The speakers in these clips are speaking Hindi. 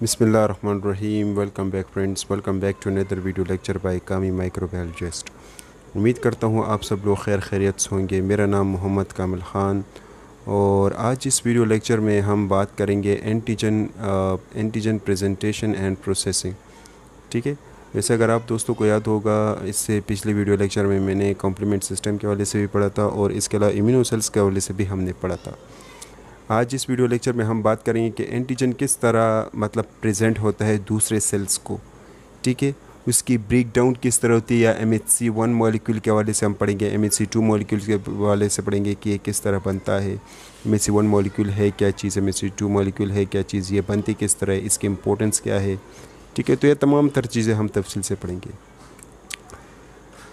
बिसमीम welcome back friends welcome back to another video lecture by Kami microbiologist उम्मीद करता हूँ आप सब लोग खैर खैरियत से होंगे मेरा नाम मोहम्मद कामिल ख़ान और आज इस वीडियो लेक्चर में हम बात करेंगे antigen antigen presentation and processing ठीक है वैसे अगर आप दोस्तों को याद होगा इससे पिछले वीडियो लेक्चर में मैंने कॉम्प्लीमेंट सिस्टम के वाले से भी पढ़ा था और इसके अलावा इम्यूनोसेल्स के वाले से भी हमने पढ़ा था आज इस वीडियो लेक्चर में हम बात करेंगे कि एंटीजन किस तरह मतलब प्रेजेंट होता है दूसरे सेल्स को ठीक है उसकी ब्रेक डाउन किस तरह होती है या M H C one molecule के हवाले से हम पढ़ेंगे M H C two molecule के हवाले से पढ़ेंगे कि ये किस तरह बनता है M H C one molecule है क्या चीज़ M H C two molecule है क्या चीज़ ये बनती किस तरह है इसकी इम्पोर्टेंस क्या है ठीक है तो ये तमाम तर चीज़ें हम तफसील से पढ़ेंगे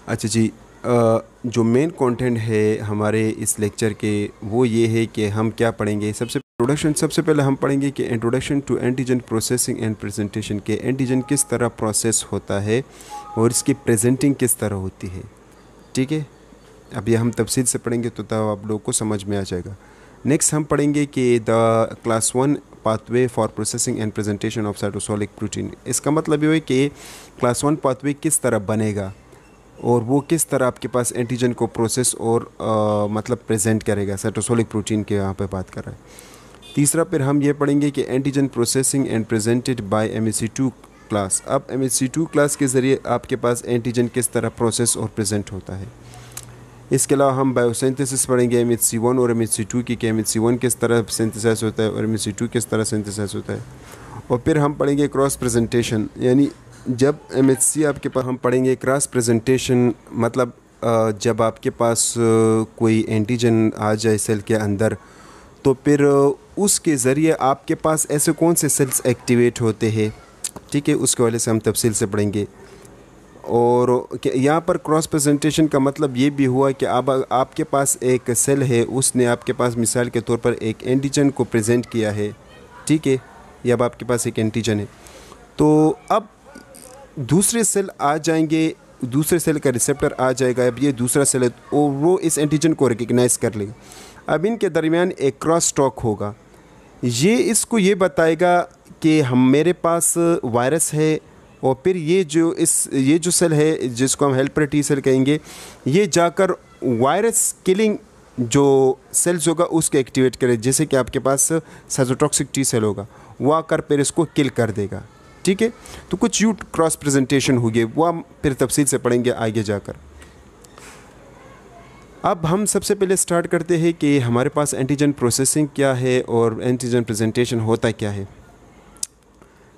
अच्छा जी जो मेन कंटेंट है हमारे इस लेक्चर के वो ये है कि हम क्या पढ़ेंगे सबसे इंट्रोडक्शन सबसे पहले हम पढ़ेंगे कि introduction to antigen processing and presentation के एंटीजन किस तरह प्रोसेस होता है और इसकी प्रेजेंटिंग किस तरह होती है ठीक है अब यह हम तफसील से पढ़ेंगे तो तब आप लोग को समझ में आ जाएगा नेक्स्ट हम पढ़ेंगे कि the class one pathway for processing and presentation of cytosolic protein इसका मतलब ये है कि क्लास वन पाथवे किस तरह बनेगा और वो किस तरह आपके पास एंटीजन को प्रोसेस और आ, मतलब प्रेजेंट करेगा साइटोसोलिक प्रोटीन के यहाँ पे बात कर रहा है तीसरा फिर हम ये पढ़ेंगे कि antigen processing and presented by M two class अब एम टू क्लास के ज़रिए आपके पास एंटीजन किस तरह प्रोसेस और प्रेजेंट होता है इसके अलावा हम बायोसेंथिस पढ़ेंगे एम और एम की कि एम किस तरह सिंथेसाइज होता है और एम किस तरह सिंथेसाइज होता है और फिर हम पढ़ेंगे क्रॉस प्रेजेंटेशन यानी जब एम आपके पास हम पढ़ेंगे क्रॉस प्रेजेंटेशन मतलब जब आपके पास कोई एंटीजन आ जाए सेल के अंदर तो फिर उसके ज़रिए आपके पास ऐसे कौन से सेल्स एक्टिवेट होते हैं ठीक है उसके वाले से हम तफसील से पढ़ेंगे और यहाँ पर क्रॉस प्रेजेंटेशन का मतलब ये भी हुआ कि अब आपके पास एक सेल है उसने आपके पास मिसाल के तौर पर एक एंटीजन को प्रेजेंट किया है ठीक है या अब आपके पास एक एंटीजन है तो अब दूसरे सेल आ जाएंगे दूसरे सेल का रिसेप्टर आ जाएगा अब ये दूसरा सेल है और तो वो इस एंटीजन को रिकग्नाइज कर लेगा अब इनके दरमियान एक क्रॉस टॉक होगा ये इसको ये बताएगा कि हम मेरे पास वायरस है और फिर ये जो इस ये जो सेल है जिसको हम हेल्पर टी सेल कहेंगे ये जाकर वायरस किलिंग जो सेल्स होगा उसको एक्टिवेट करे जैसे कि आपके पास साइजोटॉक्सिक टी सेल होगा वो आकर फिर इसको किल कर देगा ठीक है तो कुछ यूट क्रॉस प्रजेंटेशन हो गए वह हम फिर तफसील से पढ़ेंगे आगे जाकर अब हम सबसे पहले स्टार्ट करते हैं कि हमारे पास एंटीजन प्रोसेसिंग क्या है और एंटीजन प्रेजेंटेशन होता क्या है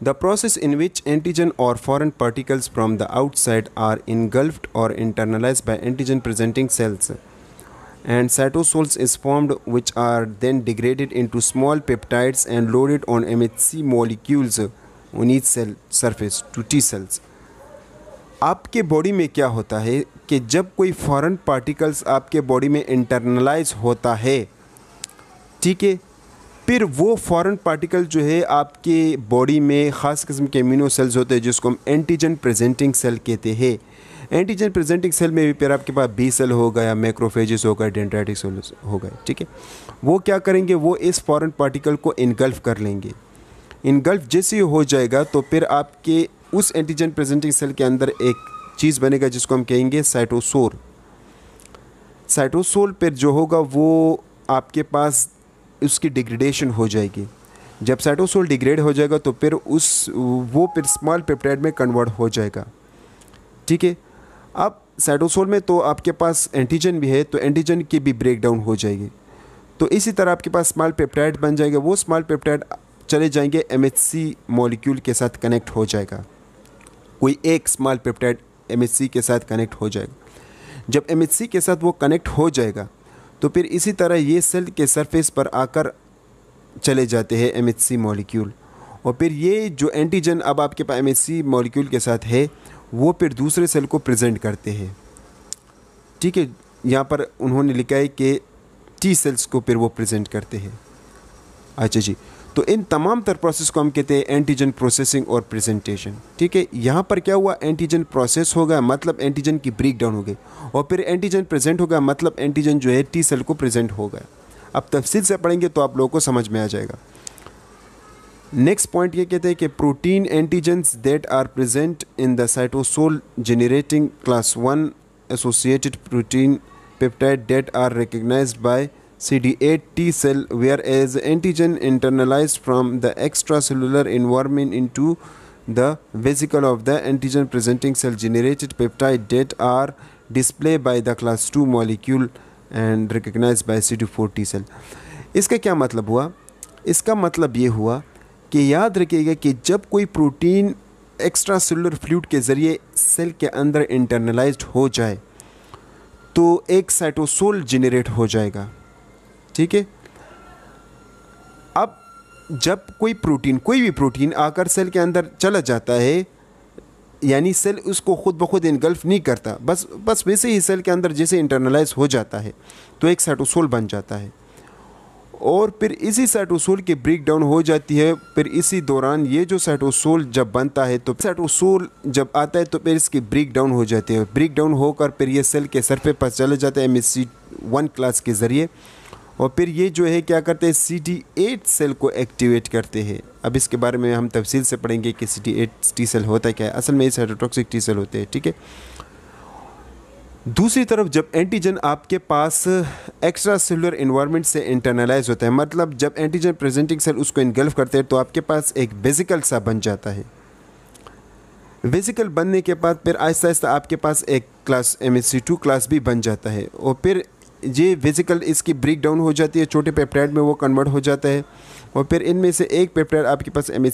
the process in which antigen और foreign particles from the outside are engulfed और internalise by antigen presenting cells and cytosols is formed which are then degraded into small peptides and loaded on M H C molecules on each cell surface to T cells आपके बॉडी में क्या होता है कि जब कोई फॉरेन पार्टिकल्स आपके बॉडी में इंटरनलाइज होता है ठीक है फिर वो फॉरेन पार्टिकल जो है आपके बॉडी में ख़ास किस्म के इम्यूनो सेल्स होते हैं जिसको हम एंटीजन प्रेजेंटिंग सेल कहते हैं एंटीजन प्रेजेंटिंग सेल में भी फिर आपके पास बी सेल हो गया मैक्रोफेजिस हो गया डेंड्राइटिक सेल हो गए ठीक है वो क्या करेंगे वो इस फॉरेन पार्टिकल को इनगल्फ कर लेंगे इनगल्फ जैसे ही हो जाएगा तो फिर आपके उस एंटीजन प्रेजेंटिंग सेल के अंदर एक चीज़ बनेगा जिसको हम कहेंगे साइटोसोल साइटोसोल पर जो होगा वो आपके पास उसकी डिग्रेडेशन हो जाएगी जब साइटोसोल डिग्रेड हो जाएगा तो फिर उस वो फिर स्मॉल पेप्टाइड में कन्वर्ट हो जाएगा ठीक है अब साइटोसोल में तो आपके पास एंटीजन भी है तो एंटीजन की भी ब्रेक डाउन हो जाएगी तो इसी तरह आपके पास स्मॉल पेप्टाइड बन जाएगा वो स्मॉल पेप्टाइड चले जाएंगे एम मॉलिक्यूल के साथ कनेक्ट हो जाएगा कोई एक स्मॉल पेप्टाइड एम के साथ कनेक्ट हो जाएगा जब एम के साथ वो कनेक्ट हो जाएगा तो फिर इसी तरह ये सेल के सरफेस पर आकर चले जाते हैं एम मॉलिक्यूल और फिर ये जो एंटीजन अब आपके पास एम मॉलिक्यूल के साथ है वो फिर दूसरे सेल को प्रेजेंट करते हैं ठीक है यहाँ पर उन्होंने लिखा है कि टी सेल्स को फिर वो प्रेजेंट करते हैं अच्छा जी तो इन तमाम तर प्रोसेस को हम कहते हैं एंटीजन प्रोसेसिंग और प्रेजेंटेशन ठीक है यहाँ पर क्या हुआ एंटीजन प्रोसेस होगा मतलब एंटीजन की ब्रेक डाउन हो गई और फिर एंटीजन प्रेजेंट होगा मतलब एंटीजन जो है टी सेल को प्रेजेंट होगा अब तफसील से पढ़ेंगे तो आप लोगों को समझ में आ जाएगा नेक्स्ट पॉइंट ये कहते हैं कि protein antigens that are present in the cytosol generating class one associated protein peptide that are recognise by CD8 T cell whereas antigen internalized from the extracellular environment into the vesicle of the antigen presenting cell generated peptide that are displayed by the class 2 molecule and recognized by CD4 T cell इसका क्या मतलब हुआ इसका मतलब ये हुआ कि याद रखिएगा कि जब कोई प्रोटीन एक्स्ट्रा सेलुलर फ्लूड के ज़रिए सेल के अंदर इंटरनलाइज हो जाए तो एक साइटोसोल जनरेट हो जाएगा ठीक है अब जब कोई प्रोटीन कोई भी प्रोटीन आकर सेल के अंदर चला जाता है यानी सेल उसको खुद ब खुद इनगल्फ नहीं करता बस बस वैसे ही सेल के अंदर जैसे इंटरनलाइज हो जाता है तो एक साइटोसोल बन जाता है और फिर इसी साइटोसोल की ब्रेक डाउन हो जाती है फिर इसी दौरान ये जो साइटोसोल जब बनता है तो साइटोसोल जब आता है तो फिर इसकी ब्रेक डाउन हो जाती है ब्रेक डाउन होकर फिर ये सेल के सरफे पर चले जाते हैं एम वन क्लास के ज़रिए और फिर ये जो है क्या करते हैं सी डी एट सेल को एक्टिवेट करते हैं अब इसके बारे में हम तफसील से पढ़ेंगे कि C D eight T cell होता है क्या है असल में ये साइटोटॉक्सिक टी सेल होते हैं ठीक है दूसरी तरफ जब एंटीजन आपके पास एक्स्ट्रा सेलुलर इन्वायरमेंट से इंटरनलाइज होता है मतलब जब एंटीजन प्रेजेंटिंग सेल उसको इनगल्फ करते हैं तो आपके पास एक वेजिकल सा बन जाता है वेजिकल बनने के बाद फिर आहिस्ता आहिस्ता आपके पास एक क्लास एम क्लास भी बन जाता है और फिर ये वेजिकल इसकी ब्रेक डाउन हो जाती है छोटे पेप्टाइड में वो कन्वर्ट हो जाता है और फिर इनमें से एक पेप्टाइड आपके पास एम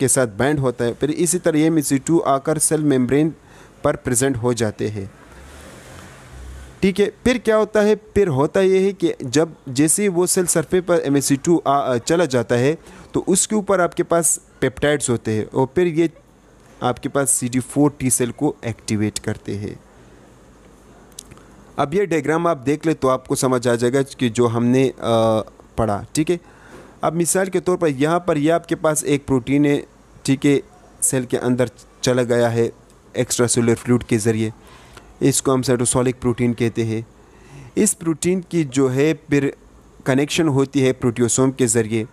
के साथ बैंड होता है फिर इसी तरह एम आकर सेल मेम्ब्रेन पर प्रेजेंट हो जाते हैं ठीक है फिर क्या होता है फिर होता यह है कि जब जैसे वो सेल सरफे पर एम एस टू चला जाता है तो उसके ऊपर आपके पास पेप्टाइड्स होते हैं और फिर ये आपके पास C D four T cell को एक्टिवेट करते हैं अब ये डायग्राम आप देख ले तो आपको समझ आ जाएगा कि जो हमने पढ़ा ठीक है अब मिसाल के तौर पर यहाँ पर यह आपके पास एक प्रोटीन है ठीक है सेल के अंदर चला गया है एक्स्ट्रा सेलर फ्लूड के ज़रिए इसको हम साइटोसोलिक प्रोटीन कहते हैं इस प्रोटीन की जो है फिर कनेक्शन होती है प्रोटियोसोम के ज़रिए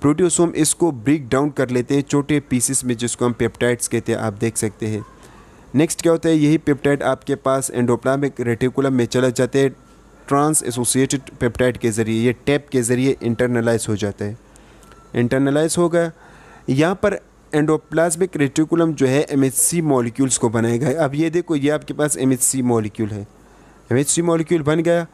प्रोटियोसोम इसको ब्रेक डाउन कर लेते हैं छोटे पीसिस में जिसको हम पेप्टाइड्स कहते हैं आप देख सकते हैं नेक्स्ट क्या होता है यही पेप्टाइड आपके पास एंडोप्लामिक रेटिकुलम में चला जाता है ट्रांस एसोसिएटेड पेप्टाइड के ज़रिए ये टैप के ज़रिए इंटरनलाइज हो जाता है इंटरनलाइज होगा यहाँ पर एंडोप्लाज्मिक रेटिकुलम जो है एम मॉलिक्यूल्स को बनाएगा अब ये देखो ये आपके पास एम मॉलिक्यूल है एम मॉलिक्यूल बन गया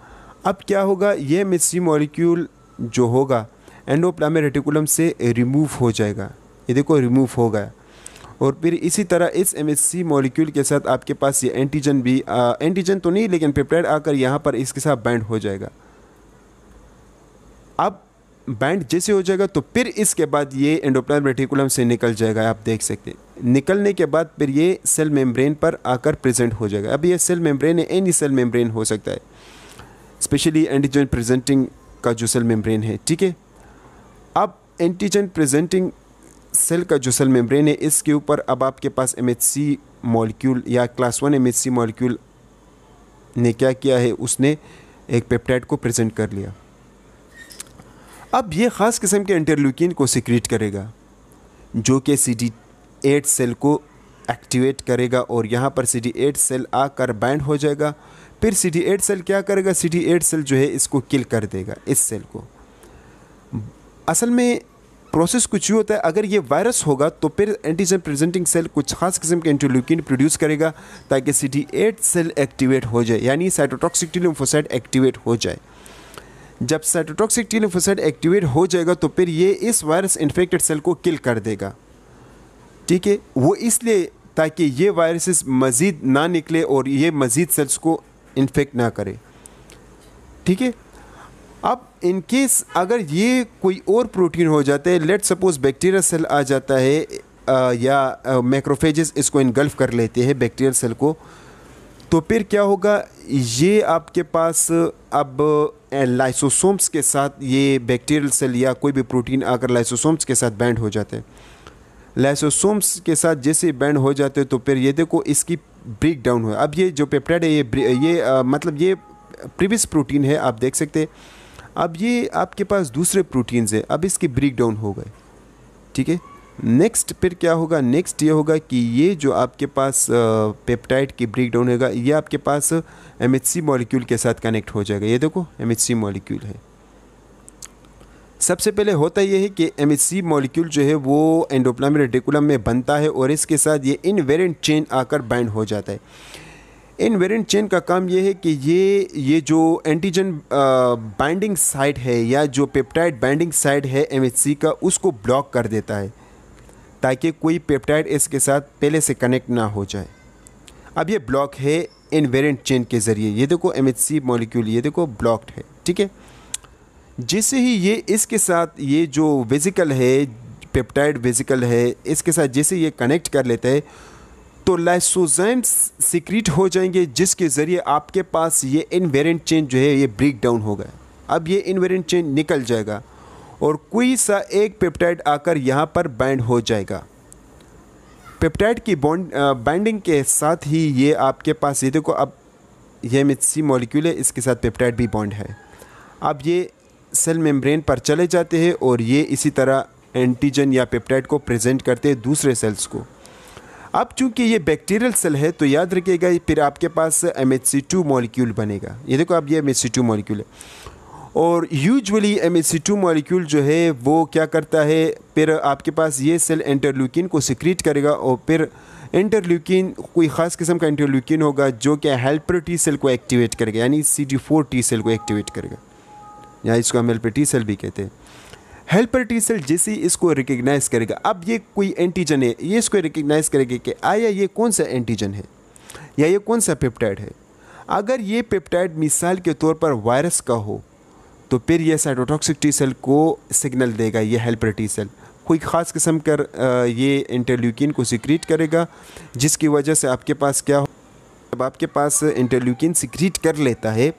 अब क्या होगा ये एम मॉलिक्यूल जो होगा एंडोप्लामिक रेटिकुलम से रिमूव हो जाएगा ये देखो रिमूव हो गया और फिर इसी तरह इस एम मॉलिक्यूल के साथ आपके पास ये एंटीजन भी आ, एंटीजन तो नहीं लेकिन पेप्टाइड आकर यहाँ पर इसके साथ बैंड हो जाएगा अब बैंड जैसे हो जाएगा तो फिर इसके बाद ये एंडोप्लाज रेटिकुलम से निकल जाएगा आप देख सकते हैं निकलने के बाद फिर ये सेल मेम्ब्रेन पर आकर प्रेजेंट हो जाएगा अब ये सेल मेम्ब्रेन है एनी सेल मेम्ब्रेन हो सकता है स्पेशली एंटीजन प्रेजेंटिंग का जो सेल मेम्ब्रेन है ठीक है अब एंटीजन प्रेजेंटिंग सेल का जो सेल मेम्ब्रेन है इसके ऊपर अब आपके पास एम एच सी मॉलिक्यूल या class one M H C molecule ने क्या किया है उसने एक पेप्टाइड को प्रेजेंट कर लिया अब ये ख़ास किस्म के इंटरल्यूकिन को सिक्रीट करेगा जो कि सी डी एट सेल को एक्टिवेट करेगा और यहाँ पर सी डी एट सेल आकर बैंड हो जाएगा फिर सी डी एट सेल क्या करेगा सी डी एट सेल जो है इसको किल कर देगा इस सेल को असल में प्रोसेस कुछ यूँ होता है अगर ये वायरस होगा तो फिर एंटीजन प्रेजेंटिंग सेल कुछ खास किस्म के एंटीलुकिन प्रोड्यूस करेगा ताकि सी एट सेल एक्टिवेट हो जाए यानी साइटोटॉक्सिक टी एक्टिवेट हो जाए जब साइटोटॉक्सिक टी एक्टिवेट हो जाएगा तो फिर ये इस वायरस इन्फेक्टेड सेल को किल कर देगा ठीक है वो इसलिए ताकि ये वायरसेस मज़ीद ना निकले और ये मज़ीद सेल्स को इन्फेक्ट ना करे ठीक है इनकेस अगर ये कोई और प्रोटीन हो जाता है लेट सपोज बैक्टीरिया सेल आ जाता है आ, या मैक्रोफेजेस इसको इनगल्फ कर लेते हैं बैक्टीरियल सेल को तो फिर क्या होगा ये आपके पास अब लाइसोसोम्स के साथ ये बैक्टीरियल सेल या कोई भी प्रोटीन आकर लाइसोसोम्स के साथ बैंड हो जाते हैं लाइसोसोम्स के साथ जैसे बैंड हो जाते हैं तो फिर ये देखो इसकी ब्रेक डाउन हो अब ये जो पेप्टाइड है ये ये आ, मतलब ये प्रीवियस प्रोटीन है आप देख सकते हैं अब ये आपके पास दूसरे प्रोटीन्स हैं अब इसके ब्रेक डाउन हो गए ठीक है नेक्स्ट फिर क्या होगा नेक्स्ट ये होगा कि ये जो आपके पास पेप्टाइड की ब्रेक डाउन होगा ये आपके पास एम एच सी मॉलिक्यूल के साथ कनेक्ट हो जाएगा ये देखो एम एच सी मॉलिक्यूल है सबसे पहले होता यह है कि एम एच सी मॉलिक्यूल जो है वो एंडोप्लामिक रेटिकुलम में बनता है और इसके साथ ये इनवेरेंट चेन आकर बाइंड हो जाता है इन वेरिएंट चेन का काम ये है कि ये ये जो एंटीजन बाइंडिंग साइट है या जो पेप्टाइड बाइंडिंग साइट है एम का उसको ब्लॉक कर देता है ताकि कोई पेप्टाइड इसके साथ पहले से कनेक्ट ना हो जाए अब ये ब्लॉक है इन वेरिएंट चेन के ज़रिए ये देखो एम एच सी मॉलिक्यूल ये देखो ब्लॉक्ड है ठीक है जैसे ही ये इसके साथ ये जो वेजिकल है पेप्टाइड वेजिकल है इसके साथ जैसे ये कनेक्ट कर लेता है तो लाइसोजाइम्स सिक्रीट हो जाएंगे जिसके ज़रिए आपके पास ये इनवेरेंट चेंज जो है ये ब्रेक डाउन हो गए अब ये इनवेरेंट चेंज निकल जाएगा और कोई सा एक पेप्टाइड आकर यहाँ पर बैंड हो जाएगा पेप्टाइड की बॉन्ड बाइंडिंग के साथ ही ये आपके पास ये देखो अब ये एम सी मॉलिक्यूल है इसके साथ पेप्टाइड भी बॉन्ड है अब ये सेल मेम्ब्रेन पर चले जाते हैं और ये इसी तरह एंटीजन या पेप्टाइड को प्रेजेंट करते हैं दूसरे सेल्स को अब चूंकि ये बैक्टीरियल सेल है तो याद रखिएगा फिर आपके पास M H C two molecule बनेगा ये देखो अब ये M H C two molecule है और usually M H C two molecule जो है वो क्या करता है फिर आपके पास ये सेल इंटरल्यूकिन को सिक्रीट करेगा और फिर इंटरल्यूकिन कोई ख़ास किस्म का इंटरल्यूकिन होगा जो कि हेल्पर टी सेल को एक्टिवेट करेगा यानी C D four T cell को एक्टिवेट करेगा या इसको हम हेल्पर टी सेल भी कहते हैं हेल्पर टी सेल जैसे इसको रिकग्नाइज करेगा अब ये कोई एंटीजन है ये इसको रिकग्नाइज करेगा कि आया ये कौन सा एंटीजन है या ये कौन सा पेप्टाइड है अगर ये पेप्टाइड मिसाल के तौर पर वायरस का हो तो फिर यह साइटोटॉक्सिक टी सेल को सिग्नल देगा ये हेल्पर टी सेल कोई ख़ास किस्म का ये इंटरल्यूकिन को सिक्रीट करेगा जिसकी वजह से आपके पास क्या हो जब आपके पास इंटरल्यूकिन सिक्रीट कर लेता है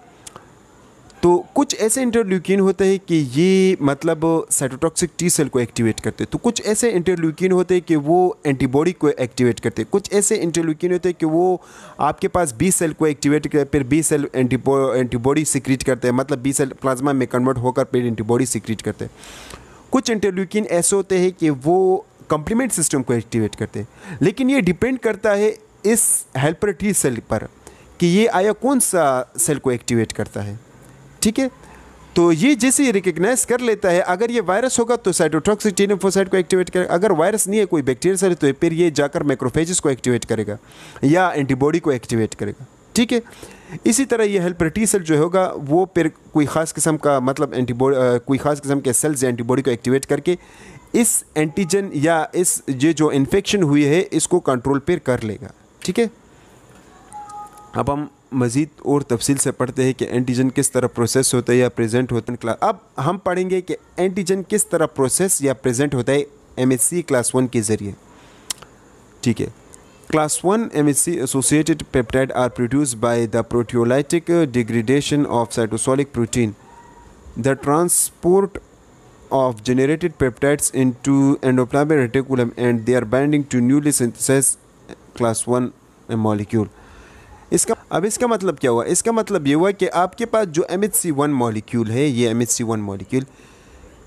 तो कुछ ऐसे इंटरल्यूकिन होते हैं कि ये मतलब साइटोटॉक्सिक टी सेल को एक्टिवेट करते हैं तो कुछ ऐसे इंटरल्यूकिन होते हैं कि वो एंटीबॉडी को एक्टिवेट करते हैं कुछ ऐसे इंटरल्यूकिन होते हैं कि वो आपके पास बी सेल को एक्टिवेट कर फिर बी सेल एंटीबॉडी सिक्रीट करते हैं मतलब बी सेल प्लाज्मा में कन्वर्ट होकर फिर एंटीबॉडी सिक्रीट करते हैं कुछ इंटरल्यूकिन ऐसे होते हैं कि वो कम्प्लीमेंट सिस्टम को एक्टिवेट करते हैं लेकिन ये डिपेंड करता है इस हेल्पर टी सेल पर कि ये आया कौन सा सेल को एक्टिवेट करता है ठीक है तो ये जैसे ये रिकग्नाइज कर लेता है अगर ये वायरस होगा तो साइटोटॉक्सिक को एक्टिवेट करेगा अगर वायरस नहीं है कोई बैक्टीरिया सर तो फिर ये जाकर माइक्रोफेजिस को एक्टिवेट करेगा या एंटीबॉडी को एक्टिवेट करेगा ठीक है इसी तरह ये हेल्पर टी सेल जो होगा वो फिर कोई ख़ास किस्म का मतलब एंटीबॉडी कोई ख़ास किस्म के सेल्स या एंटीबॉडी को एक्टिवेट करके इस एंटीजन या इस ये जो इन्फेक्शन हुई है इसको कंट्रोल पर कर लेगा ठीक है अब हम मज़ीद और तफसील से पढ़ते हैं कि एंटीजन किस तरह प्रोसेस होता है या प्रेजेंट होता है क्लास अब हम पढ़ेंगे कि एंटीजन किस तरह प्रोसेस या प्रेजेंट होता है M S C class one के ज़रिए ठीक है class one M S C associated peptide are produce by the proteolytic degradation of cytosolic protein the transport of generated peptides into reticulum and they are binding to newly synthesized class one molecule इसका अब इसका मतलब क्या हुआ इसका मतलब ये हुआ कि आपके पास जो M H C one molecule है ये M H C one molecule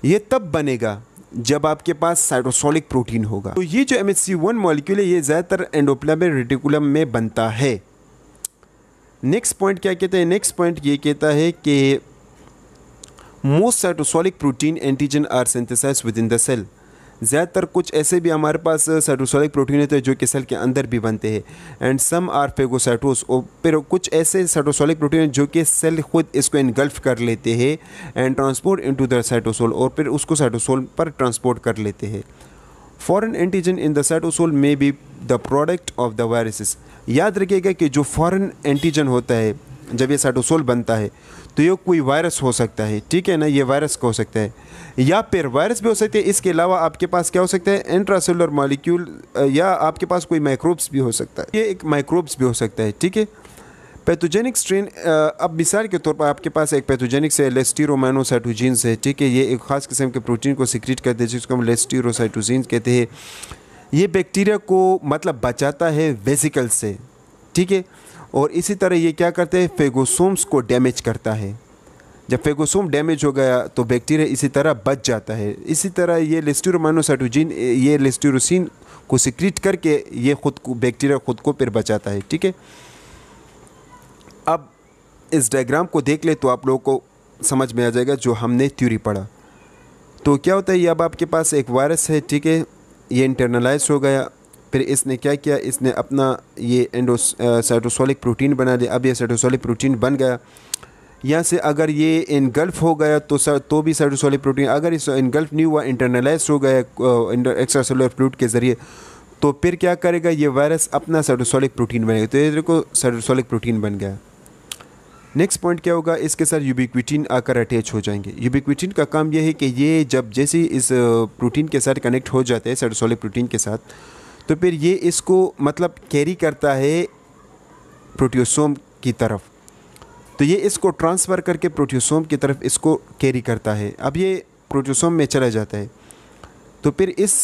ये तब बनेगा जब आपके पास साइटोसोलिक प्रोटीन होगा तो ये जो M H C one molecule है ये ज़्यादातर एंडोप्लम रेटिकुलम में बनता है नेक्स्ट पॉइंट क्या कहता है नेक्स्ट पॉइंट ये कहता है कि most cytosolic protein antigen are synthesize within the cell ज़्यादातर कुछ ऐसे भी हमारे पास साइटोसोलिक प्रोटीन होते हैं जो कि सेल के अंदर भी बनते हैं एंड सम आर फेगोसाइटोस और फिर कुछ ऐसे साइटोसोलिक प्रोटीन जो कि सेल खुद इसको इनगल्फ कर लेते हैं and transport into the cytosol और फिर उसको साइटोसोल पर ट्रांसपोर्ट कर लेते हैं foreign antigen in the cytosol may be the product of the viruses याद रखिएगा कि जो फॉरन एंटीजन होता है जब ये साइटोसोल बनता है तो ये कोई वायरस हो सकता है ठीक है ना ये वायरस का हो सकता है या फिर वायरस भी हो सकते हैं इसके अलावा आपके पास क्या हो सकता है इंट्रासेलुलर मॉलिक्यूल या आपके पास कोई माइक्रोब्स भी हो सकता है ये एक माइक्रोब्स भी हो सकता है ठीक है पैथोजेनिक स्ट्रेन अब मिसाल के तौर पर आपके पास एक पैथोजेनिक से लेस्टीरोमाइनोसाइटोजीन्स है ठीक है ये एक ख़ास किस्म के प्रोटीन को सिक्रीट करते हैं जिसको हम लेस्टीरोसाइटोजीन्स कहते हैं ये बैक्टीरिया को मतलब बचाता है वेसिकल से ठीक है और इसी तरह ये क्या करते हैं फेगोसोम्स को डैमेज करता है जब फेगोसोम डैमेज हो गया तो बैक्टीरिया इसी तरह बच जाता है इसी तरह ये लेस्ट्यूरोमाइनोसाइटोजिन ये लिस्टोरोसिन को सिक्रीट करके ये खुद को बैक्टीरिया खुद को फिर बचाता है ठीक है अब इस डायग्राम को देख ले तो आप लोगों को समझ में आ जाएगा जो हमने थ्योरी पढ़ा तो क्या होता है ये अब आपके पास एक वायरस है ठीक है ये इंटरनलाइज हो गया फिर इसने क्या किया इसने अपना ये एंडोस साइटोसोलिक प्रोटीन बना दिया अब ये साइटोसोलिक प्रोटीन बन गया यहाँ से अगर ये इनगल्फ हो गया तो सर तो भी साइटोसोलिक प्रोटीन अगर इस इनगल्फ नहीं हुआ इंटरनलाइज हो गया एक्स्ट्रा सेलुलर फ्लूड के ज़रिए तो फिर क्या करेगा ये वायरस अपना साइटोसोलिक प्रोटीन बनेगा तो ये देखो साइटोसोलिक प्रोटीन बन गया नेक्स्ट पॉइंट क्या होगा इसके साथ यूबिक्विटिन आकर अटैच हो जाएंगे यूबिक्विटिन का काम यह है कि ये जब जैसे इस प्रोटीन के साथ कनेक्ट हो जाते हैं साइटोसोलिक प्रोटीन के साथ तो फिर ये इसको मतलब कैरी करता है प्रोटियोसोम की तरफ तो ये इसको ट्रांसफ़र करके प्रोटियोसोम की तरफ इसको कैरी करता है अब ये प्रोटियोसोम में चला जाता है तो फिर इस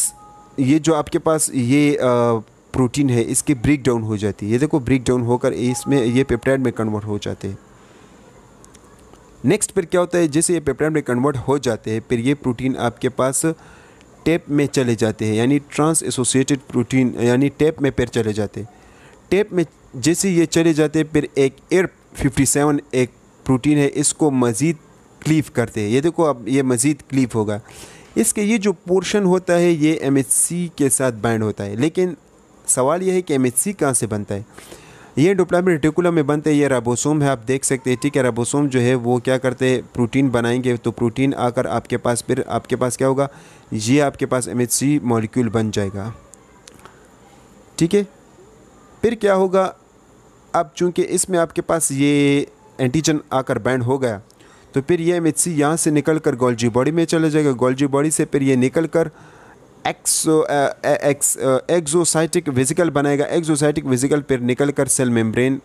ये जो आपके पास ये आ, प्रोटीन है इसकी ब्रेक डाउन हो जाती है ये देखो ब्रेक डाउन होकर इसमें ये पेप्टाइड में कन्वर्ट हो जाते हैं नेक्स्ट फिर क्या होता है जैसे ये पेप्टाइड में कन्वर्ट हो जाते हैं फिर ये प्रोटीन आपके पास टेप में चले जाते हैं यानी ट्रांस एसोसिएटेड प्रोटीन यानी टेप में पैर चले जाते हैं टेप में जैसे ये चले जाते फिर एक एयर सेवन एक प्रोटीन है इसको मज़ीद क्लीव करते हैं ये देखो अब ये मज़ीद क्लीव होगा इसके ये जो पोर्शन होता है ये एम के साथ बैंड होता है लेकिन सवाल यह है कि एम एच कहाँ से बनता है ये डुप्लामी रेटिकुलम में बनते हैं ये रेबोसोम है आप देख सकते हैं ठीक है रेबोसोम जो है वो क्या करते हैं प्रोटीन बनाएंगे तो प्रोटीन आकर आपके पास फिर आपके पास क्या होगा ये आपके पास एम एच बन जाएगा ठीक है फिर क्या होगा अब चूँकि इसमें आपके पास ये एंटीजन आकर बैंड हो गया तो फिर ये एम एच सी यहाँ से निकल कर गोल्जी बॉडी में चला जाएगा गोल्जी बॉडी से फिर ये निकल कर एक्सो एक्स वेजिकल बनाएगा एक्जोसाइटिक वेजिकल पर निकल कर सेल मेम्ब्रेन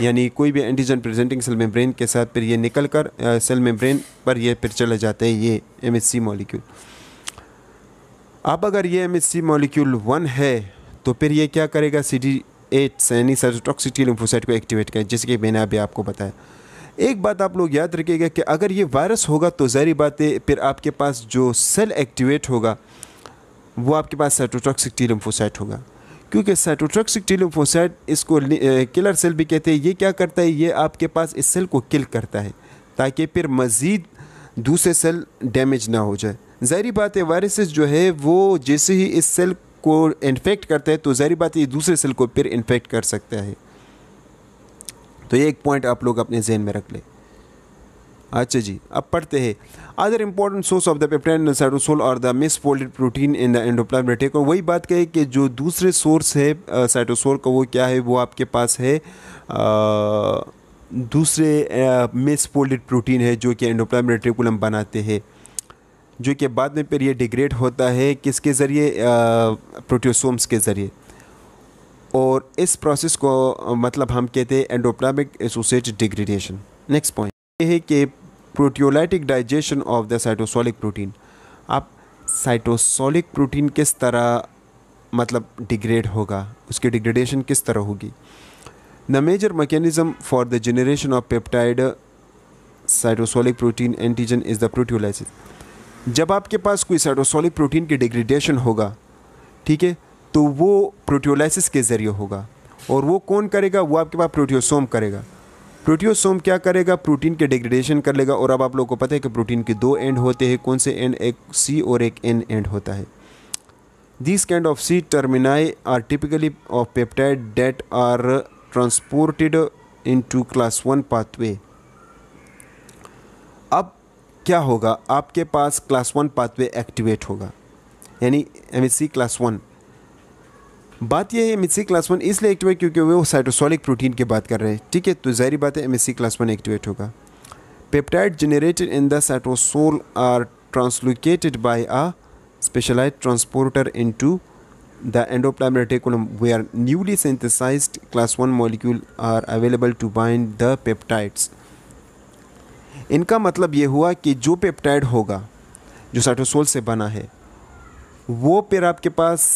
यानी कोई भी एंटीजन प्रेजेंटिंग सेल मेम्ब्रेन के साथ फिर ये निकल कर सेल मेम्ब्रेन पर ये फिर चले जाते हैं ये एम सी मॉलिक्यूल अब अगर ये एम सी मॉलिक्यूल वन है तो फिर ये क्या करेगा सी डी एट यानी सर्जोटॉक्सिटी लिम्फोसाइट को एक्टिवेट करें जैसे कि मैंने अभी आपको बताया एक बात आप लोग याद रखिएगा कि अगर ये वायरस होगा तो जहरी बात है फिर आपके पास जो सेल एक्टिवेट होगा वो आपके पास साइटोटॉक्सिक टी होगा क्योंकि साइटोट्रॉक्सिक टी इसको किलर सेल भी कहते हैं ये क्या करता है ये आपके पास इस सेल को किल करता है ताकि फिर मज़ीद दूसरे सेल डैमेज ना हो जाए ज़ाहरी बात है वायरसेस जो है वो जैसे ही इस सेल को इन्फेक्ट करता है तो ज़ाहरी बात है ये दूसरे सेल को फिर इन्फेक्ट कर सकता है तो ये एक पॉइंट आप लोग अपने जहन में रख लें अच्छा जी अब पढ़ते हैं other important source of the peptide cytosol और the misfolded protein in the endoplasmic और वही बात कहे कि जो दूसरे सोर्स है साइटोसोल का वो क्या है वो आपके पास है आ, दूसरे मिसफोल्डेड प्रोटीन है जो कि एंडोप्लाज्मिक रेटिकुलम बनाते हैं जो कि बाद में फिर ये डिग्रेड होता है किसके ज़रिए प्रोटियोसोम्स के ज़रिए और इस प्रोसेस को मतलब हम कहते हैं endoplasmic associate degradation next point है कि proteolytic digestion of the cytosolic protein आप साइटोसोलिक प्रोटीन किस तरह मतलब डिग्रेड होगा उसकी डिग्रेडेशन किस तरह होगी the major mechanism for the generation of peptide cytosolic protein antigen is the proteolysis जब आपके पास कोई साइटोसोलिक प्रोटीन की डिग्रेडेशन होगा ठीक है तो वो प्रोटियोलाइसिस के ज़रिए होगा और वो कौन करेगा वो आपके पास प्रोटियोसोम करेगा प्रोटियोसोम क्या करेगा प्रोटीन के डिग्रेडेशन कर लेगा और अब आप लोग को पता है कि प्रोटीन के दो एंड होते हैं कौन से एंड एक सी और एक एन एंड होता है this kind of C termini are typically of peptide that are transported into class one pathway अब क्या होगा आपके पास क्लास वन पाथवे एक्टिवेट होगा यानी एम क्लास वन बात यह है एम क्लास वन इसलिए एक्टिवेट क्योंकि वो साइटोसोलिक प्रोटीन की बात कर रहे हैं ठीक है तो जहरी बात है एम क्लास वन एक्टिवेट होगा peptide generated in the cytosol are translocated by a specialize transporter into the endoplasmic reticulum where are newly synthesize class one molecule are available to bind the peptides इनका मतलब ये हुआ कि जो पेप्टाइड होगा जो साइटोसोल से बना है वो फिर आपके पास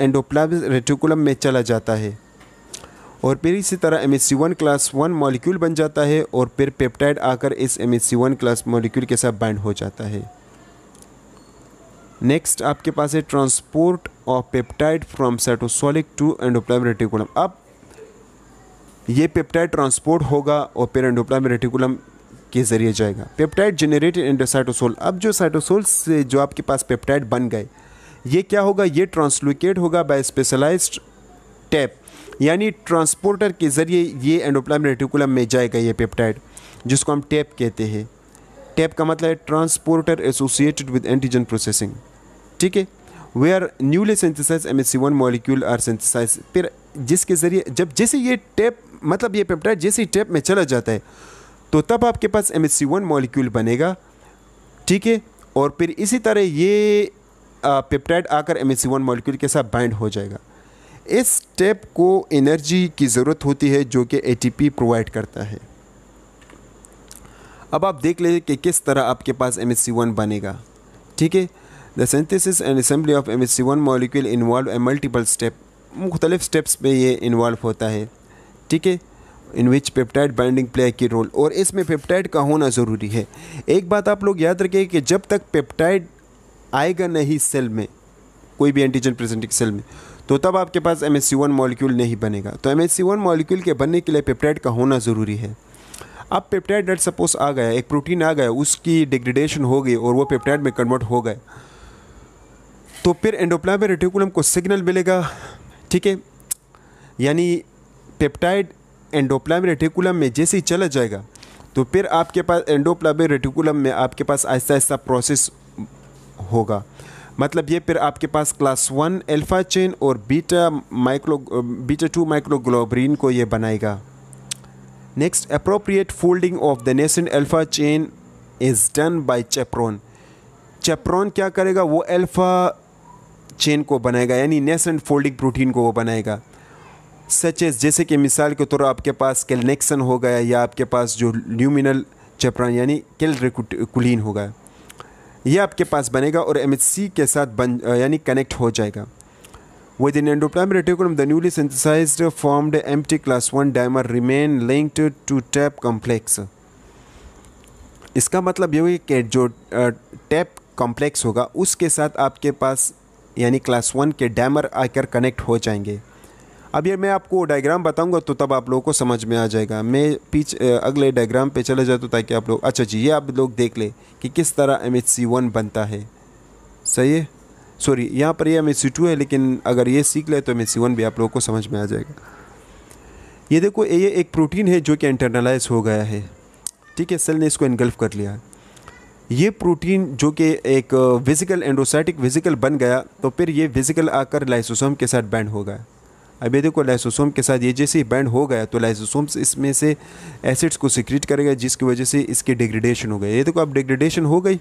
एंडोप्लाज रेटिकुलम में चला जाता है और फिर इसी तरह M one class one molecule बन जाता है और फिर पेप्टाइड आकर इस एम वन क्लास मॉलिक्यूल के साथ बाइंड हो जाता है नेक्स्ट आपके पास है transport of peptide from cytosolic to endoplasm reticulum अब ये पेप्टाइड ट्रांसपोर्ट होगा और फिर एंडोप्लाम रेटिकुलम के ज़रिए जाएगा पेप्टाइड जनरेटेड एंडोसाइटोसोल अब जो साइटोसोल से जो आपके पास पेप्टाइड बन गए ये क्या होगा ये ट्रांसलोकेट होगा बाय स्पेशलाइज टैप यानी ट्रांसपोर्टर के ज़रिए ये एंडोप्लाम रेटिकुलम में जाएगा ये पेप्टाइड जिसको हम टैप कहते हैं टैप का मतलब है transporter associated with antigen processing ठीक है are newly synthesize M S C one molecule are synthesize फिर जिसके ज़रिए जब जैसे ये टैप मतलब ये पेप्टाइड जैसे ही टैप में चला जाता है तो तब आपके पास M S C one molecule बनेगा ठीक है और फिर इसी तरह ये पेप्टाइड आकर एम एस मॉलिक्यूल के साथ बाइंड हो जाएगा इस स्टेप को एनर्जी की ज़रूरत होती है जो कि एटीपी प्रोवाइड करता है अब आप देख लीजिए कि किस तरह आपके पास एम एस बनेगा ठीक है the synthesis and assembly of M S C one molecule involve a multiple step मुख्तलिफ स्टेप्स में ये इन्वॉल्व होता है ठीक है in which peptide binding play key role और इसमें पेप्टाइड का होना ज़रूरी है एक बात आप लोग याद रखें कि जब तक पेप्टाइड आएगा नहीं सेल में कोई भी एंटीजन प्रेजेंटिंग सेल में तो तब आपके पास एम एस मॉलिक्यूल नहीं बनेगा तो एम मॉलिक्यूल के बनने के लिए पेप्टाइड का होना ज़रूरी है अब पेप्टाइड डेट सपोज आ गया एक प्रोटीन आ गया उसकी डिग्रेडेशन हो गई और वो पेप्टाइड में कन्वर्ट हो गए तो फिर एंडोप्लाज्मिक रेटिकुलम को सिग्नल मिलेगा ठीक है यानी पेप्टाइड एंडोप्लाम रेटिकुलम में जैसे ही चला जाएगा तो फिर आपके पास एंडोप्लाबे रेटिकुलम में आपके पास आहिस्ता आहिस्ता प्रोसेस होगा मतलब ये फिर आपके पास क्लास वन अल्फ़ा चेन और beta micro beta two microglobulin को ये बनाएगा next appropriate folding of the nascent alpha chain is done by chaperone chaperone क्या करेगा वो अल्फ़ा चेन को बनाएगा यानी नेसेंट फोल्डिंग प्रोटीन को वो बनाएगा सच एज जैसे कि मिसाल के तौर आपके पास कैलनेक्सन हो गया या आपके पास जो ल्यूमिनल चेप्रॉन यानी कैल कुलीन हो गया ये आपके पास बनेगा और एम के साथ बन यानी कनेक्ट हो जाएगा within endoplasm reticulum the newly synthesize formed M class one dimer remain linked to TAP complex इसका मतलब ये हुई कि जो टैप कॉम्प्लेक्स होगा उसके साथ आपके पास यानी क्लास वन के डैमर आकर कनेक्ट हो जाएंगे अब ये मैं आपको डायग्राम बताऊंगा तो तब आप लोगों को समझ में आ जाएगा मैं पीछे अगले डायग्राम पे चला जाता हूँ ताकि आप लोग अच्छा जी ये आप लोग देख लें कि किस तरह एम एच सी वन बनता है सही है सॉरी यहाँ पर ये एम एच सी टू है लेकिन अगर ये सीख ले तो एम एच सी वन भी आप लोगों को समझ में आ जाएगा ये देखो ये एक प्रोटीन है जो कि इंटरनलाइज हो गया है ठीक है सेल ने इसको इनगल्फ कर लिया ये प्रोटीन जो कि एक विजिकल एंडोसाइटिक विजिकल बन गया तो फिर ये विजिकल आकर लाइसोसोम के साथ बैंड हो गया अब ये देखो लाइसोसोम के साथ ये जैसे ही बैंड हो गया तो लाइसोसोम्स इसमें से एसिड्स को सिक्रीट करेगा जिसकी वजह से इसके डिग्रेडेशन हो गए ये देखो अब डिग्रेडेशन हो गई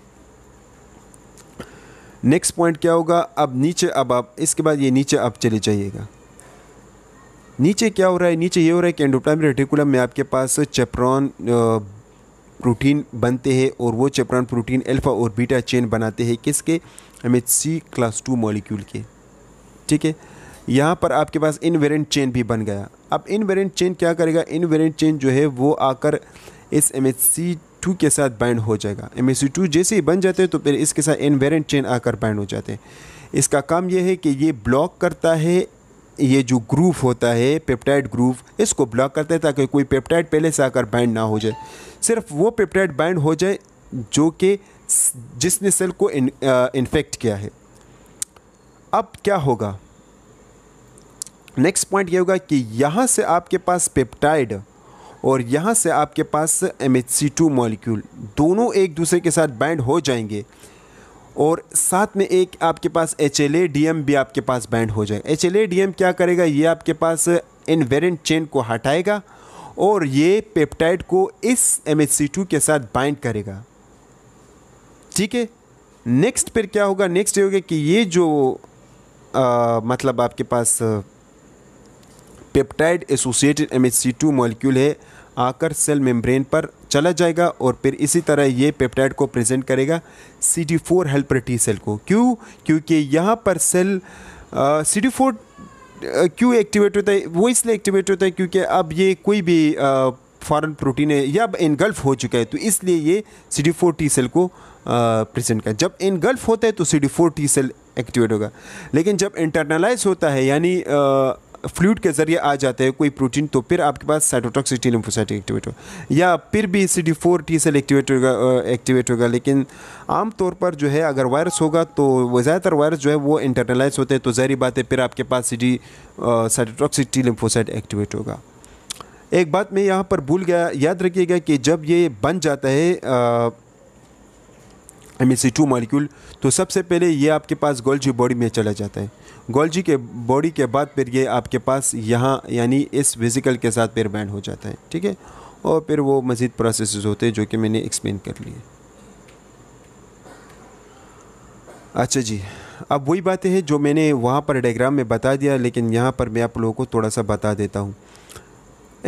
नेक्स्ट पॉइंट क्या होगा अब नीचे अब आप इसके बाद ये नीचे अब चले जाइएगा नीचे क्या हो रहा है नीचे ये हो रहा है कि एंडोप्लाज्मिक रेटिकुलम में आपके पास चेप्रॉन प्रोटीन बनते हैं और वो चेप्रॉन प्रोटीन अल्फ़ा और बीटा चेन बनाते हैं किसके M H C class two molecule के ठीक है यहाँ पर आपके पास इन चेन भी बन गया अब इन चेन क्या करेगा इन चेन जो है वो आकर इस एम टू के साथ बाइंड हो जाएगा एम टू जैसे ही बन जाते हैं तो फिर इसके साथ इन चेन आकर बाइंड हो जाते हैं इसका काम यह है कि ये ब्लॉक करता है ये जो ग्रूव होता है पेप्टाइड ग्रूव इसको ब्लॉक करता है ताकि कोई पेप्टाइड पहले से आकर बाइंड ना हो जाए सिर्फ वो पेप्टाइड बाइंड हो जाए जो कि जिसने सेल को इन्फेक्ट uh, किया है अब क्या होगा नेक्स्ट पॉइंट ये होगा कि यहाँ से आपके पास पेप्टाइड और यहाँ से आपके पास M H C two molecule दोनों एक दूसरे के साथ बैंड हो जाएंगे और साथ में एक आपके पास H L A D M भी आपके पास बैंड हो जाएगा H L A D M क्या करेगा ये आपके पास इनवेरेंट चेन को हटाएगा और ये पेप्टाइड को इस एम एच सी टू के साथ बाइंड करेगा ठीक है नेक्स्ट फिर क्या होगा नेक्स्ट ये होगा कि ये जो आ, मतलब आपके पास पेप्टाइड एसोसिएटेड एम मॉलिक्यूल है आकर सेल मेम्ब्रेन पर चला जाएगा और फिर इसी तरह ये पेप्टाइड को प्रेजेंट करेगा C D four helper T cell को क्यों क्योंकि यहाँ पर सेल सी डी फोर क्यों एक्टिवेट होता है वो इसलिए एक्टिवेट होता है क्योंकि अब ये कोई भी फॉरन प्रोटीन है या अब इनगल्फ हो चुका है तो इसलिए ये C D four T cell को प्रेजेंट कर जब इनगल्फ होता है तो C D four T cell activate होगा लेकिन जब इंटरनलाइज होता है यानी फ्लूड के ज़रिए आ जाते हैं कोई प्रोटीन तो फिर आपके पास साइटोटॉक्सिटी टी लिम्फोसाइटिक एक्टिवेट हो या फिर भी C D four T cell activate होगा एक्टिवेट होगा लेकिन आमतौर पर जो है अगर वायरस होगा तो ज़्यादातर वायरस जो है वो इंटरनलाइज होते हैं तो जहरी बात है फिर आपके पास C D cytotoxicity lymphocyte activate होगा एक बात मैं यहाँ पर भूल गया याद रखिएगा कि जब ये बन जाता है आ, एम सी टू मॉलिक्यूल तो सबसे पहले ये आपके पास गोल्जी बॉडी में चला जाता है गोल्जी के बॉडी के बाद फिर ये आपके पास यहाँ यानी इस विजिकल के साथ फिर बैंड हो जाता है ठीक है और फिर वो मज़ीद प्रोसेस होते हैं जो कि मैंने एक्सप्लेन कर लिए अच्छा जी अब वही बातें हैं जो मैंने वहाँ पर डायग्राम में बता दिया लेकिन यहाँ पर मैं आप लोगों को थोड़ा सा बता देता हूँ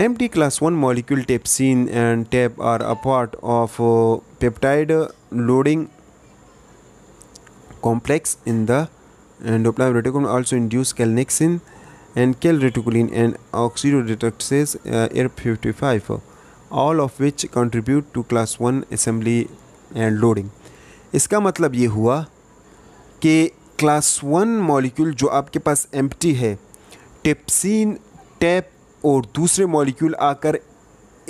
M T class one molecule tapasin and TAP are a part of peptide loading complex in the endoplasmic reticulum also induce calnexin and calreticulin and oxidoreductases uh, R55 all of which contribute to class 1 assembly and loading इसका मतलब ये हुआ कि class 1 molecule जो आपके पास empty है टेप्सिन टैप और दूसरे मॉलिक्यूल आकर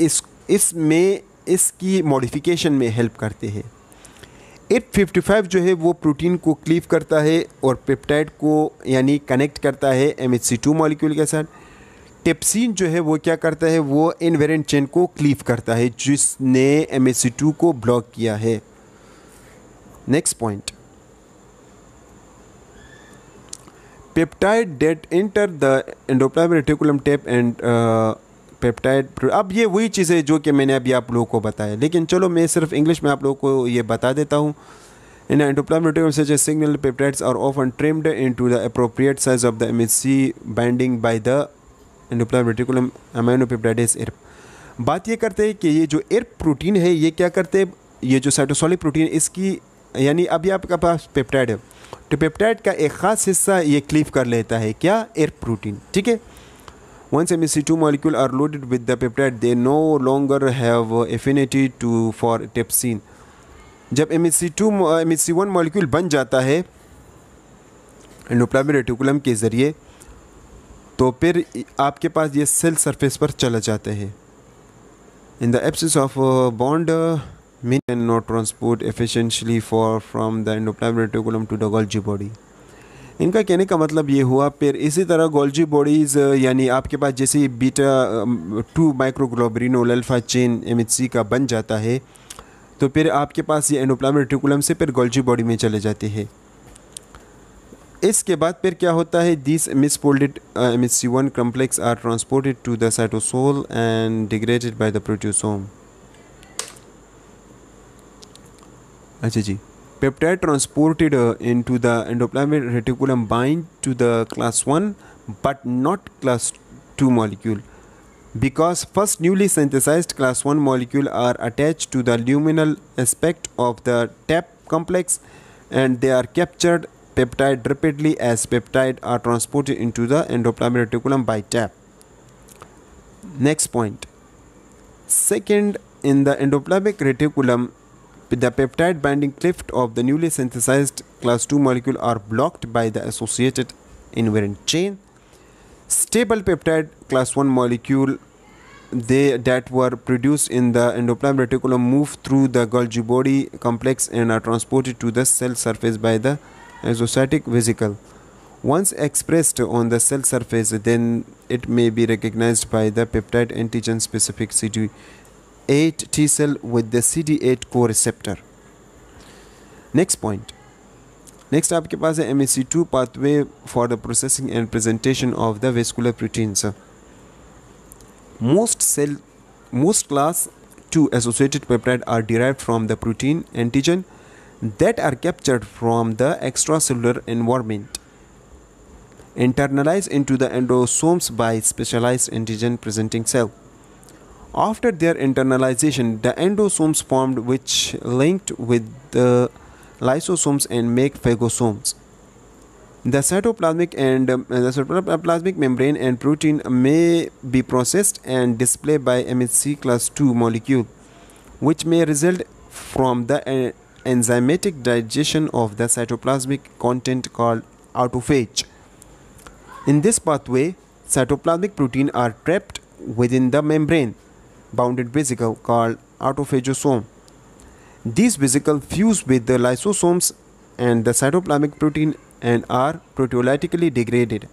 इस इसमें इसकी मॉडिफिकेशन में हेल्प करते हैं 855 जो है वो प्रोटीन को क्लीव करता है और पेप्टाइड को यानी कनेक्ट करता है M H C two molecule के साथ टेप्सिन जो है वो क्या करता है वो इनवेरेंट चेन को क्लीव करता है जिसने एम एच सी टू को ब्लॉक किया है next point peptide that enter the endoplasmic reticulum TAP and peptide अब ये वही चीज़ें जो कि मैंने अभी आप लोगों को बताया लेकिन चलो मैं सिर्फ इंग्लिश में आप लोगों को ये बता देता हूँ In endoplasmic signal as are peptides are into the the size of the M MHC binding by the endoplasmic aminopeptidase ERAP बात ये करते हैं कि ये जो इर्प प्रोटीन है ये क्या करते हैं ये जो साइटोसोलिक प्रोटीन इसकी यानी अभी आपके पास पेप्टाइड है तो पेप्टाइड का एक ख़ास हिस्सा ये क्लीव कर लेता है क्या एयर प्रोटीन ठीक है Once MSC2 molecule are loaded with the peptide, they no longer have affinity to for tepsin. जब MSC2 एच सी टू बन जाता है एंडोप्लाज्मिक रेटिकुलम के ज़रिए तो फिर आपके पास ये सेल सरफेस पर चला जाते हैं in the absence of bond mean cannot transport efficiently for from the endoplasm reticulum to the Golgi body इनका कहने का मतलब ये हुआ फिर इसी तरह गोल्जी बॉडीज़ यानी आपके पास जैसे beta two microglobulin alpha chain M का बन जाता है तो फिर आपके पास ये एनोप्लाम रेटिकुलम से फिर गोल्जी बॉडी में चले जाते हैं इसके बाद फिर क्या होता है this misfolded M H C one complex are transported to the cytosol and degraded by the proteasome अच्छा जी Peptide transported uh, into the endoplasmic reticulum bind to the class 1 but not class 2 molecule because first newly synthesized class 1 molecule are attached to the luminal aspect of the TAP complex and they are captured peptide rapidly as peptide are transported into the endoplasmic reticulum by TAP. Next point. Second, in the endoplasmic reticulum the peptide binding cleft of the newly synthesized class 2 molecule are blocked by the associated invariant chain. Stable peptide class 1 molecule they that were produced in the endoplasmic reticulum move through the Golgi body complex and are transported to the cell surface by the exocytic vesicle. Once expressed on the cell surface, then it may be recognized by the peptide antigen specific CD 8 T cell with the CD8 co-receptor next Next point. Next up, पास है M two pathway for the processing and presentation of the vesicular most cell most class 2 associated peptide are derived from the protein antigen that are captured from the extracellular environment internalized into the endosomes by specialized antigen presenting cell after their internalization, the endosomes formed which linked with the lysosomes and make phagosomes. The cytoplasmic and uh, the cytoplasmic membrane and protein may be processed and displayed by MHC class 2 molecule, which may result from the uh, enzymatic digestion of the cytoplasmic content called autophagy. In this pathway, cytoplasmic protein are trapped within the membrane bounded vesicle called autophagosome. These vesicles fuse with the lysosomes and the cytoplasmic protein and are proteolytically degraded.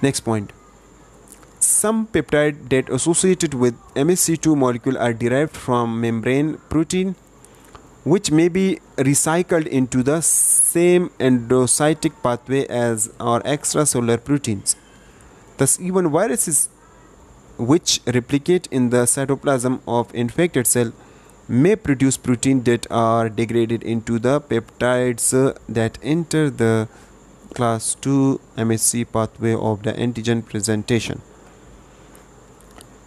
Next point. Some peptide that associated with MSC2 molecule are derived from membrane protein which may be recycled into the same endocytic pathway as our extracellular proteins. Thus even viruses which replicate in the cytoplasm of infected cell may produce protein that are degraded into the peptides that enter the class 2 MHC pathway of the antigen presentation.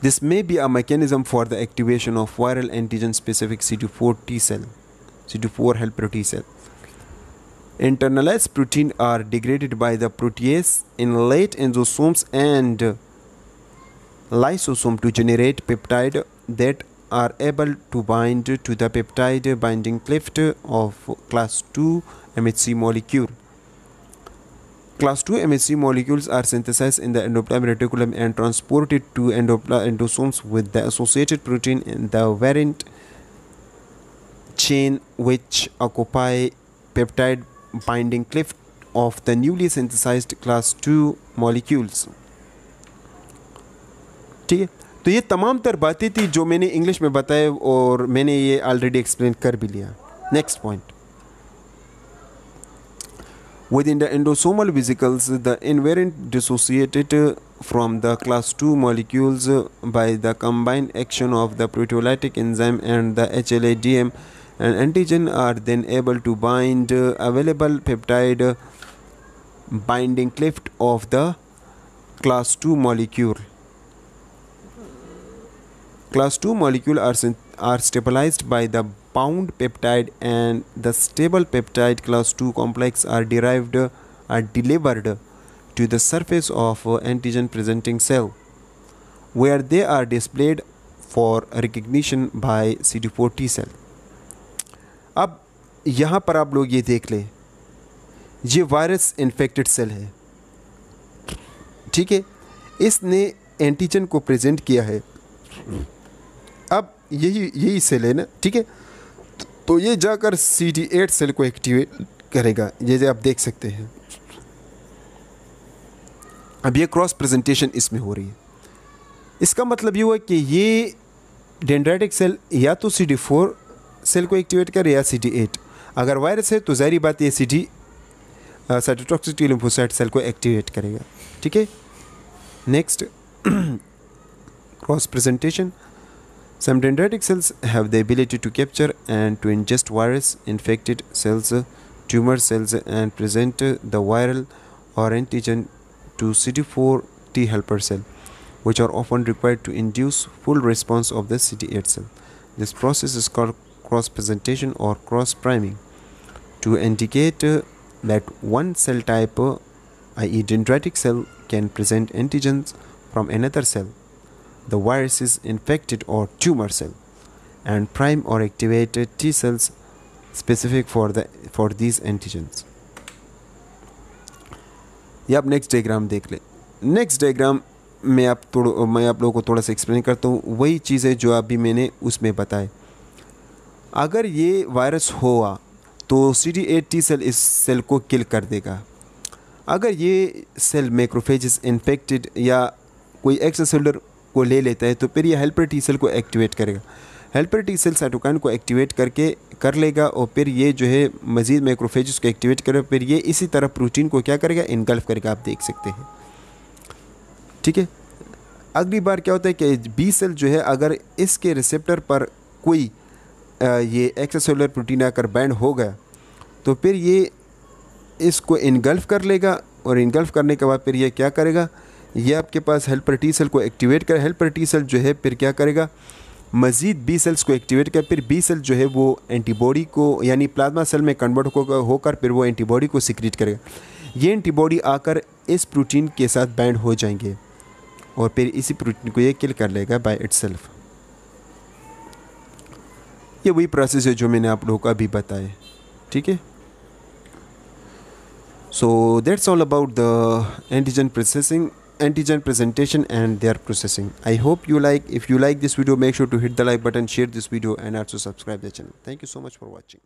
This may be a mechanism for the activation of viral antigen specific CD4 T cell, CD4 helper T cell. Internalized protein are degraded by the protease in late endosomes and lysosome to generate peptide that are able to bind to the peptide binding cleft of class 2 MHC molecule. Class 2 MHC molecules are synthesized in the endoplasmic reticulum and transported to endosomes with the associated protein in the variant chain which occupy peptide binding cleft of the newly synthesized class 2 molecules. ठीक है तो ये तमाम तर बातें थी जो मैंने इंग्लिश में बताए और मैंने ये ऑलरेडी एक्सप्लेन कर भी लिया next point within the endosomal vesicles the invariant dissociated from the class two molecules by the combined action of the proteolytic enzyme and the H L A D M and antigen are then able to bind available peptide binding cleft of the class two molecule Class 2 molecule are, are stabilized by the bound peptide and the stable peptide class 2 complex are derived are delivered to the surface of antigen presenting cell where they are displayed for recognition by CD4 T cell. अब यहाँ पर आप लोग ये देख लें ये वायरस इन्फेक्टेड सेल है ठीक है इसने एंटीजन को प्रेजेंट किया है अब यही यही सेल है ना ठीक है तो ये जाकर सी डी एट सेल को एक्टिवेट करेगा ये आप देख सकते हैं अब ये क्रॉस प्रेजेंटेशन इसमें हो रही है इसका मतलब ये हुआ कि ये डेंड्राइटिक सेल या तो सी डी फोर सेल को एक्टिवेट करे या सी डी एट अगर वायरस है तो जहरी बात ये C D cytotoxic lymphocyte cell को एक्टिवेट करेगा ठीक है next cross presentation Some dendritic cells have the ability to capture and to ingest virus infected cells, tumor cells, and present the viral or antigen to CD4 T helper cell, which are often required to induce full response of the CD8 cell. This process is called cross presentation or cross priming to indicate uh, that one cell type, uh, i.e., dendritic cell, can present antigens from another cell the virus's infected or tumor cell and prime or activated T cells specific for the for these antigens ये आप नेक्स्ट डायग्राम देख लें नेक्स्ट डायग्राम में आप थोड़ा मैं आप लोगों को थोड़ा सा एक्सप्लेन करता हूँ वही चीज़ें जो अभी मैंने उसमें बताए अगर ये वायरस हुआ तो C D eight T cell इस सेल को किल कर देगा अगर ये सेल मैक्रोफेज इन्फेक्टेड या कोई एक्सेसेलर को ले लेता है तो फिर यह हेल्पर टी सेल को एक्टिवेट करेगा हेल्पर टी सेल साइटोकाइन को एक्टिवेट करके कर लेगा और फिर ये जो है मज़ीद माइक्रोफेज को एक्टिवेट करेगा फिर ये इसी तरह प्रोटीन को क्या करेगा इनगल्फ करेगा आप देख सकते हैं ठीक है अगली बार क्या होता है कि बी सेल जो है अगर इसके रिसेप्टर पर कोई ये एक्सेसोलर प्रोटीन आकर बैंड हो गया तो फिर ये इसको इनगल्फ कर लेगा और इनगल्फ करने के बाद फिर ये क्या करेगा ये आपके पास हेल्पर टी सेल को एक्टिवेट कर हेल्पर टी सेल जो है फिर क्या करेगा मज़ीद बी सेल्स को एक्टिवेट कर फिर बी सेल जो है वो एंटीबॉडी को यानी प्लाज्मा सेल में कन्वर्ट होकर फिर वो एंटीबॉडी को सिक्रीट करेगा ये एंटीबॉडी आकर इस प्रोटीन के साथ बैंड हो जाएंगे और फिर इसी प्रोटीन को ये किल कर लेगा बाय इट्सल्फ ये वही प्रोसेस है जो मैंने आप लोगों को अभी बताया ठीक है so that's all about the antigen processing antigen presentation and their processing i hope you like if you like this video make sure to hit the like button share this video and also subscribe the channel thank you so much for watching